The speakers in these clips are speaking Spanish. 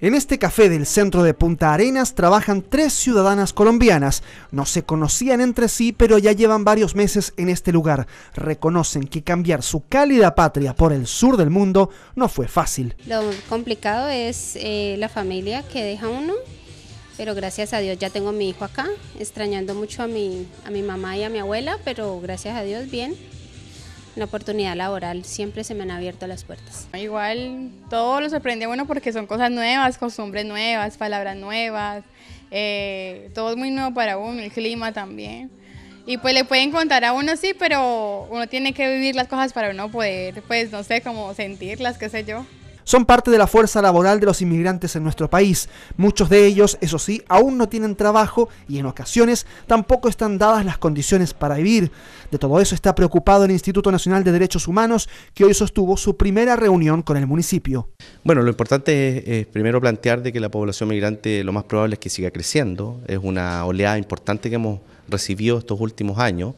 En este café del centro de Punta Arenas trabajan tres ciudadanas colombianas. No se conocían entre sí, pero ya llevan varios meses en este lugar. Reconocen que cambiar su cálida patria por el sur del mundo no fue fácil. Lo complicado es eh, la familia que deja uno, pero gracias a Dios ya tengo a mi hijo acá, extrañando mucho a mi, a mi mamá y a mi abuela, pero gracias a Dios bien la oportunidad laboral siempre se me han abierto las puertas. Igual todo lo sorprende a uno porque son cosas nuevas, costumbres nuevas, palabras nuevas, eh, todo es muy nuevo para uno, el clima también. Y pues le pueden contar a uno sí, pero uno tiene que vivir las cosas para uno poder, pues no sé, como sentirlas, qué sé yo son parte de la fuerza laboral de los inmigrantes en nuestro país. Muchos de ellos, eso sí, aún no tienen trabajo y en ocasiones tampoco están dadas las condiciones para vivir. De todo eso está preocupado el Instituto Nacional de Derechos Humanos, que hoy sostuvo su primera reunión con el municipio. Bueno, lo importante es, primero plantear de que la población migrante lo más probable es que siga creciendo. Es una oleada importante que hemos recibió estos últimos años.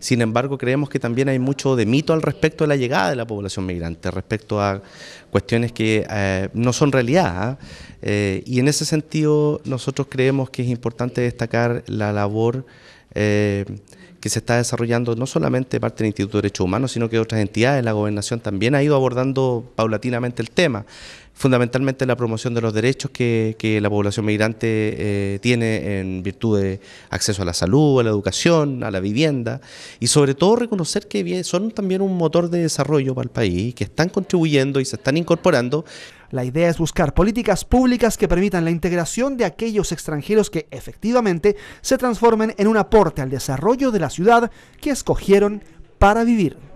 Sin embargo, creemos que también hay mucho de mito al respecto de la llegada de la población migrante, respecto a cuestiones que eh, no son realidad. ¿ah? Eh, y en ese sentido, nosotros creemos que es importante destacar la labor eh, que se está desarrollando no solamente de parte del Instituto de Derechos Humanos, sino que otras entidades, la gobernación también ha ido abordando paulatinamente el tema fundamentalmente la promoción de los derechos que, la población migrante eh, tiene en virtud de acceso a la salud, a la educación, a la vivienda y sobre todo reconocer que son también un motor de desarrollo para el país, que están contribuyendo y se están incorporando. La idea es buscar políticas públicas que permitan la integración de aquellos extranjeros que efectivamente se transformen en un aporte al desarrollo de la ciudad que escogieron para vivir.